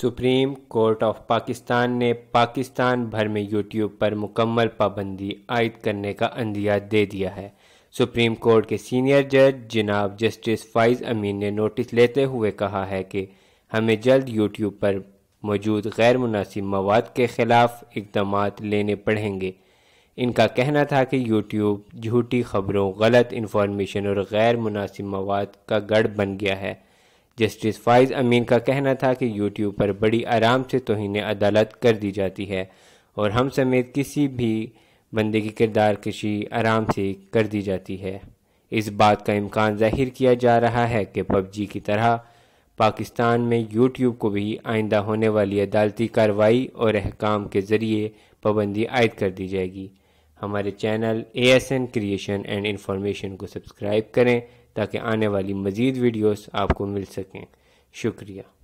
supreme court of Pakistan ने पाकिस्तान भर में यूट्यूब पर मुकम्मल पाबंदी आयद करने का अंदिया दे दिया है सुप्रीम कोर्ट के सीनियर जज जनाब जस्टिस फाइज अमीन ने नोटिस लेते हुए कहा है कि हमें जल्द यूट्यूब पर मौजूद गैर मुनासिब मवाद के ख़िलाफ़ इकदाम लेने पड़ेंगे इनका कहना था कि यूट्यूब झूठी खबरों गलत इन्फॉर्मेशन और गैर मुनासिब मवाद का गढ़ बन गया है जस्टिस फाइज अमीन का कहना था कि यूट्यूब पर बड़ी आराम से तोहन अदालत कर दी जाती है और हम समेत किसी भी बंदे की किरदार कशी आराम से कर दी जाती है इस बात का इम्कान जाहिर किया जा रहा है कि पबजी की तरह पाकिस्तान में यूट्यूब को भी आइंदा होने वाली अदालती कार्रवाई और अहकाम के ज़रिए पाबंदी आयद कर दी जाएगी हमारे channel A S N creation and information को सब्सक्राइब करें ताकि आने वाली मज़ीद वीडियोस आपको मिल सकें शुक्रिया